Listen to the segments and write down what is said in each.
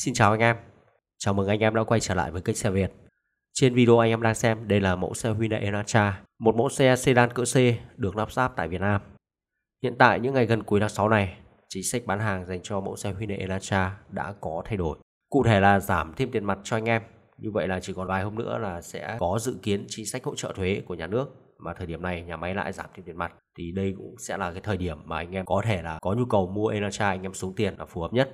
Xin chào anh em, chào mừng anh em đã quay trở lại với kênh xe Việt. Trên video anh em đang xem, đây là mẫu xe Hyundai Elantra, một mẫu xe sedan cỡ C được lắp ráp tại Việt Nam. Hiện tại những ngày gần cuối tháng 6 này, chính sách bán hàng dành cho mẫu xe Hyundai Elantra đã có thay đổi. Cụ thể là giảm thêm tiền mặt cho anh em. Như vậy là chỉ còn vài hôm nữa là sẽ có dự kiến chính sách hỗ trợ thuế của nhà nước mà thời điểm này nhà máy lại giảm thêm tiền mặt thì đây cũng sẽ là cái thời điểm mà anh em có thể là có nhu cầu mua Elantra anh em xuống tiền là phù hợp nhất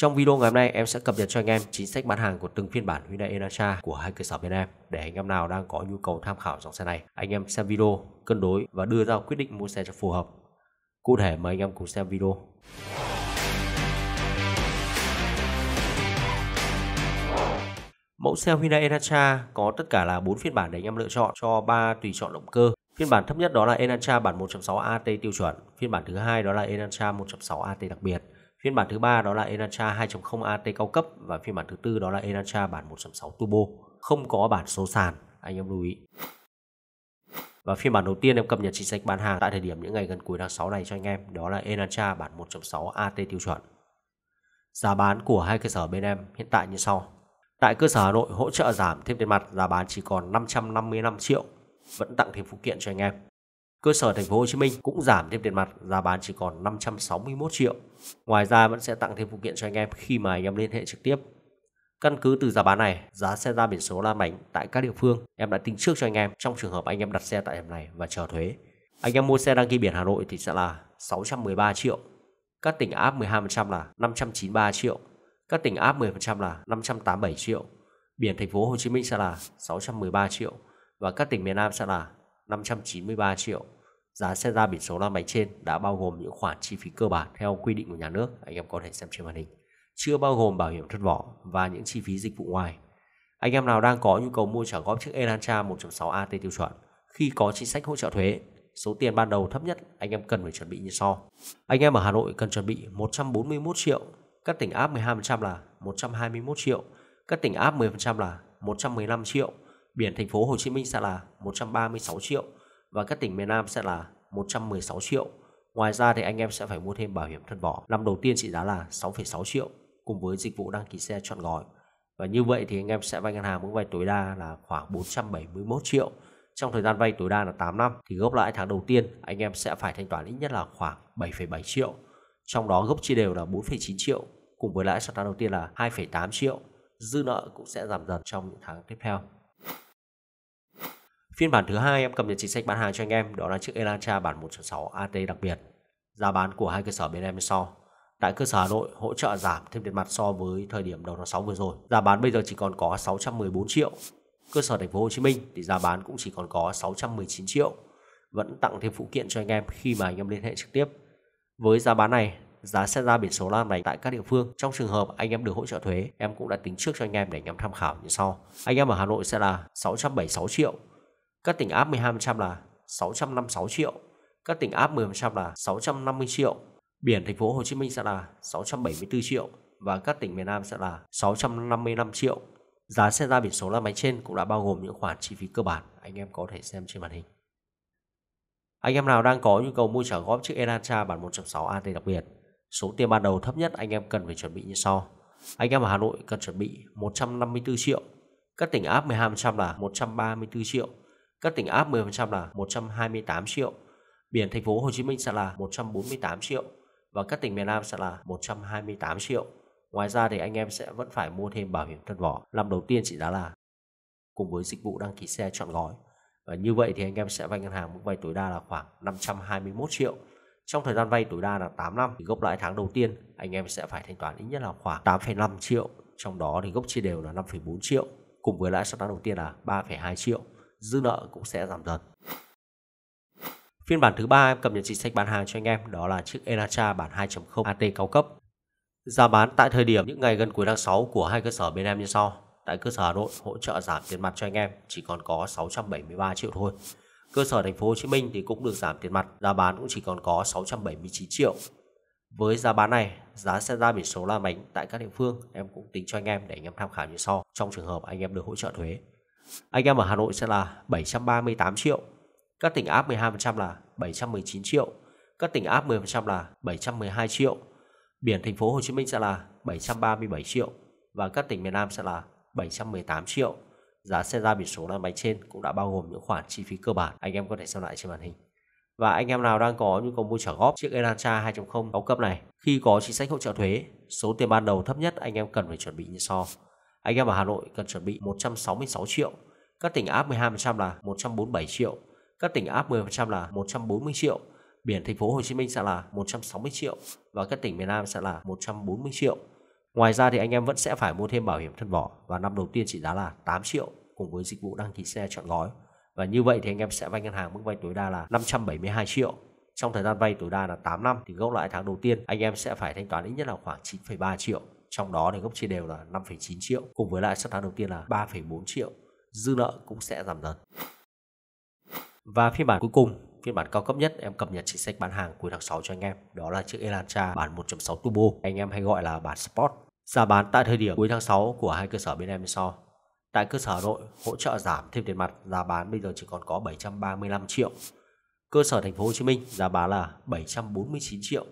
trong video ngày hôm nay em sẽ cập nhật cho anh em chính sách bán hàng của từng phiên bản Hyundai Elantra của hai cơ sở bên em để anh em nào đang có nhu cầu tham khảo dòng xe này, anh em xem video, cân đối và đưa ra quyết định mua xe cho phù hợp. Cụ thể mời anh em cùng xem video. Mẫu xe Hyundai Elantra có tất cả là 4 phiên bản để anh em lựa chọn cho 3 tùy chọn động cơ. Phiên bản thấp nhất đó là Elantra bản 1.6 AT tiêu chuẩn, phiên bản thứ hai đó là Elantra 1.6 AT đặc biệt Phiên bản thứ ba đó là Elantra 2.0 AT cao cấp và phiên bản thứ tư đó là Elantra bản 1.6 Turbo, không có bản số sàn, anh em lưu ý. Và phiên bản đầu tiên em cập nhật chính sách bán hàng tại thời điểm những ngày gần cuối tháng 6 này cho anh em, đó là Elantra bản 1.6 AT tiêu chuẩn. Giá bán của hai cơ sở bên em hiện tại như sau. Tại cơ sở Hà Nội hỗ trợ giảm thêm tiền mặt giá bán chỉ còn 555 triệu, vẫn tặng thêm phụ kiện cho anh em. Cơ sở thành phố Hồ Chí Minh cũng giảm thêm tiền mặt, giá bán chỉ còn 561 triệu. Ngoài ra vẫn sẽ tặng thêm phụ kiện cho anh em khi mà anh em liên hệ trực tiếp. Căn cứ từ giá bán này, giá xe ra biển số la mảnh tại các địa phương em đã tính trước cho anh em trong trường hợp anh em đặt xe tại hẻm này và chờ thuế. Anh em mua xe đăng ký biển Hà Nội thì sẽ là 613 triệu. Các tỉnh áp 12% là 593 triệu. Các tỉnh áp 10% là 587 triệu. Biển thành phố Hồ Chí Minh sẽ là 613 triệu và các tỉnh miền Nam sẽ là 593 triệu. Giá xe ra biển số lăn bánh trên đã bao gồm những khoản chi phí cơ bản theo quy định của nhà nước, anh em có thể xem trên màn hình. Chưa bao gồm bảo hiểm thất vỏ và những chi phí dịch vụ ngoài. Anh em nào đang có nhu cầu mua trả góp chiếc Elantra 1.6 AT tiêu chuẩn khi có chính sách hỗ trợ thuế, số tiền ban đầu thấp nhất anh em cần phải chuẩn bị như sau. Anh em ở Hà Nội cần chuẩn bị 141 triệu, các tỉnh áp 12% là 121 triệu, các tỉnh áp 10% là 115 triệu, biển thành phố Hồ Chí Minh sẽ là 136 triệu và các tỉnh miền Nam sẽ là 116 triệu. Ngoài ra thì anh em sẽ phải mua thêm bảo hiểm thân vỏ. Năm đầu tiên trị giá là 6,6 triệu cùng với dịch vụ đăng ký xe chọn gói. Và như vậy thì anh em sẽ vay ngân hàng mức vay tối đa là khoảng 471 triệu. Trong thời gian vay tối đa là 8 năm thì gốc lãi tháng đầu tiên anh em sẽ phải thanh toán ít nhất là khoảng 7,7 triệu. Trong đó gốc chia đều là 4,9 triệu cùng với lãi suất tháng đầu tiên là 2,8 triệu. Dư nợ cũng sẽ giảm dần trong những tháng tiếp theo. Phiên bản thứ hai em cập nhật chính sách bán hàng cho anh em đó là chiếc Elantra bản 1.6 AT đặc biệt. Giá bán của hai cơ sở bên em như sau. Tại cơ sở Hà Nội hỗ trợ giảm thêm tiền mặt so với thời điểm đầu tháng 6 vừa rồi. Giá bán bây giờ chỉ còn có 614 triệu. Cơ sở Thành phố Hồ Chí Minh thì giá bán cũng chỉ còn có 619 triệu. Vẫn tặng thêm phụ kiện cho anh em khi mà anh em liên hệ trực tiếp. Với giá bán này, giá xe ra biển số lan này tại các địa phương. Trong trường hợp anh em được hỗ trợ thuế, em cũng đã tính trước cho anh em để anh em tham khảo như sau. Anh em ở Hà Nội sẽ là 676 triệu, các tỉnh áp 12% là 656 triệu. Các tỉnh áp 10% là 650 triệu. Biển thành phố Hồ Chí Minh sẽ là 674 triệu và các tỉnh miền Nam sẽ là 655 triệu. Giá xe ra biển số là máy trên cũng đã bao gồm những khoản chi phí cơ bản anh em có thể xem trên màn hình. Anh em nào đang có nhu cầu mua trả góp chiếc Elantra bản 1.6 AT đặc biệt, số tiền ban đầu thấp nhất anh em cần phải chuẩn bị như sau. Anh em ở Hà Nội cần chuẩn bị 154 triệu, các tỉnh áp 12% là 134 triệu các tỉnh áp 10% là 128 triệu. Biển thành phố Hồ Chí Minh sẽ là 148 triệu và các tỉnh miền Nam sẽ là 128 triệu. Ngoài ra thì anh em sẽ vẫn phải mua thêm bảo hiểm thân vỏ năm đầu tiên trị giá là cùng với dịch vụ đăng ký xe chọn gói. Và như vậy thì anh em sẽ vay ngân hàng mức vay tối đa là khoảng 521 triệu. Trong thời gian vay tối đa là 8 năm thì gốc lãi tháng đầu tiên anh em sẽ phải thanh toán ít nhất là khoảng 8,5 triệu, trong đó thì gốc chia đều là 5,4 triệu cùng với lãi suất đầu tiên là 3,2 triệu dư nợ cũng sẽ giảm dần. Phiên bản thứ ba em cập nhật chính sách bán hàng cho anh em đó là chiếc Enacha bản 2.0 AT cao cấp. Giá bán tại thời điểm những ngày gần cuối tháng 6 của hai cơ sở bên em như sau. Tại cơ sở Hà Nội hỗ trợ giảm tiền mặt cho anh em chỉ còn có 673 triệu thôi. Cơ sở thành phố Hồ Chí Minh thì cũng được giảm tiền mặt, giá bán cũng chỉ còn có 679 triệu. Với giá bán này, giá xe ra biển số la bánh tại các địa phương em cũng tính cho anh em để anh em tham khảo như sau trong trường hợp anh em được hỗ trợ thuế. Anh em ở Hà Nội sẽ là 738 triệu. Các tỉnh áp 12% là 719 triệu. Các tỉnh áp 10% là 712 triệu. Biển thành phố Hồ Chí Minh sẽ là 737 triệu và các tỉnh miền Nam sẽ là 718 triệu. Giá xe ra biển số lăn máy trên cũng đã bao gồm những khoản chi phí cơ bản anh em có thể xem lại trên màn hình. Và anh em nào đang có nhu cầu mua trả góp chiếc Elantra 2.0 cao cấp này, khi có chính sách hỗ trợ thuế, số tiền ban đầu thấp nhất anh em cần phải chuẩn bị như sau. So. Anh em ở Hà Nội cần chuẩn bị 166 triệu, các tỉnh áp 12% là 147 triệu, các tỉnh áp 10% là 140 triệu, biển thành phố Hồ Chí Minh sẽ là 160 triệu và các tỉnh miền Nam sẽ là 140 triệu. Ngoài ra thì anh em vẫn sẽ phải mua thêm bảo hiểm thân vỏ và năm đầu tiên trị giá là 8 triệu cùng với dịch vụ đăng ký xe chọn gói. Và như vậy thì anh em sẽ vay ngân hàng mức vay tối đa là 572 triệu. Trong thời gian vay tối đa là 8 năm thì gốc lãi tháng đầu tiên anh em sẽ phải thanh toán ít nhất là khoảng 9,3 triệu trong đó thì gốc chia đều là 5,9 triệu cùng với lãi suất tháng đầu tiên là 3,4 triệu dư nợ cũng sẽ giảm dần và phiên bản cuối cùng phiên bản cao cấp nhất em cập nhật chính sách bán hàng cuối tháng 6 cho anh em đó là chiếc Elantra bản 1.6 Turbo anh em hay gọi là bản Sport giá bán tại thời điểm cuối tháng 6 của hai cơ sở bên em so tại cơ sở nội hỗ trợ giảm thêm tiền mặt giá bán bây giờ chỉ còn có 735 triệu cơ sở thành phố Hồ Chí Minh giá bán là 749 triệu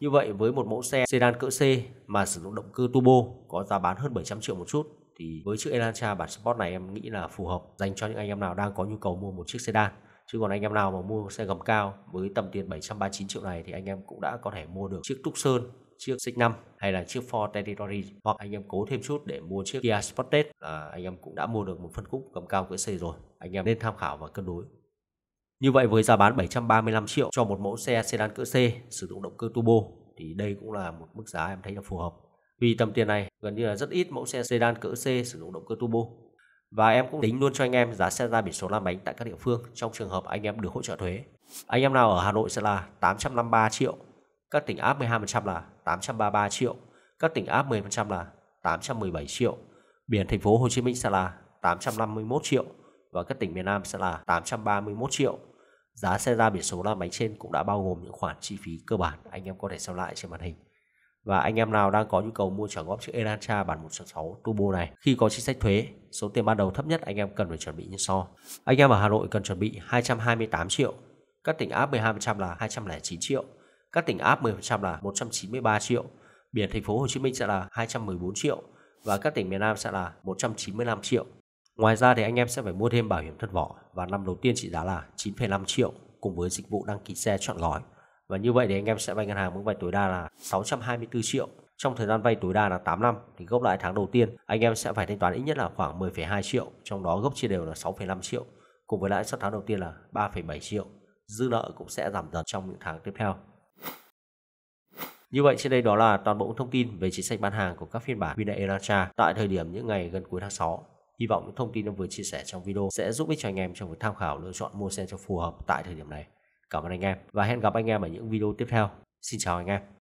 như vậy với một mẫu xe sedan cỡ C mà sử dụng động cơ turbo có giá bán hơn 700 triệu một chút thì với chiếc Elantra bản Sport này em nghĩ là phù hợp dành cho những anh em nào đang có nhu cầu mua một chiếc sedan. Chứ còn anh em nào mà mua xe gầm cao với tầm tiền 739 triệu này thì anh em cũng đã có thể mua được chiếc Tucson, chiếc Xích 5 hay là chiếc Ford Territory hoặc anh em cố thêm chút để mua chiếc Kia Sportage là anh em cũng đã mua được một phân khúc gầm cao cỡ C rồi. Anh em nên tham khảo và cân đối. Như vậy với giá bán 735 triệu cho một mẫu xe sedan cỡ C sử dụng động cơ turbo thì đây cũng là một mức giá em thấy là phù hợp. Vì tầm tiền này gần như là rất ít mẫu xe sedan cỡ C sử dụng động cơ turbo. Và em cũng tính luôn cho anh em giá xe ra biển số lăn bánh tại các địa phương trong trường hợp anh em được hỗ trợ thuế. Anh em nào ở Hà Nội sẽ là 853 triệu, các tỉnh áp 12% là 833 triệu, các tỉnh áp 10% là 817 triệu, biển thành phố Hồ Chí Minh sẽ là 851 triệu và các tỉnh miền Nam sẽ là 831 triệu. Giá xe ra biển số lăn bánh trên cũng đã bao gồm những khoản chi phí cơ bản anh em có thể xem lại trên màn hình. Và anh em nào đang có nhu cầu mua trả góp chiếc Elantra bản 1.6 Turbo này khi có chính sách thuế, số tiền ban đầu thấp nhất anh em cần phải chuẩn bị như sau. Anh em ở Hà Nội cần chuẩn bị 228 triệu, các tỉnh áp 12% là 209 triệu, các tỉnh áp 10% là 193 triệu, biển thành phố Hồ Chí Minh sẽ là 214 triệu và các tỉnh miền Nam sẽ là 195 triệu. Ngoài ra thì anh em sẽ phải mua thêm bảo hiểm thân vỏ và năm đầu tiên trị giá là 9,5 triệu cùng với dịch vụ đăng ký xe chọn gói. Và như vậy thì anh em sẽ vay ngân hàng mức vay tối đa là 624 triệu. Trong thời gian vay tối đa là 8 năm thì gốc lãi tháng đầu tiên anh em sẽ phải thanh toán ít nhất là khoảng 10,2 triệu, trong đó gốc chia đều là 6,5 triệu cùng với lãi suất tháng đầu tiên là 3,7 triệu. Dư nợ cũng sẽ giảm dần trong những tháng tiếp theo. Như vậy trên đây đó là toàn bộ thông tin về chính sách bán hàng của các phiên bản Hyundai Elantra tại thời điểm những ngày gần cuối tháng 6. Hy vọng những thông tin em vừa chia sẻ trong video sẽ giúp ích cho anh em trong việc tham khảo lựa chọn mua xe cho phù hợp tại thời điểm này. Cảm ơn anh em và hẹn gặp anh em ở những video tiếp theo. Xin chào anh em.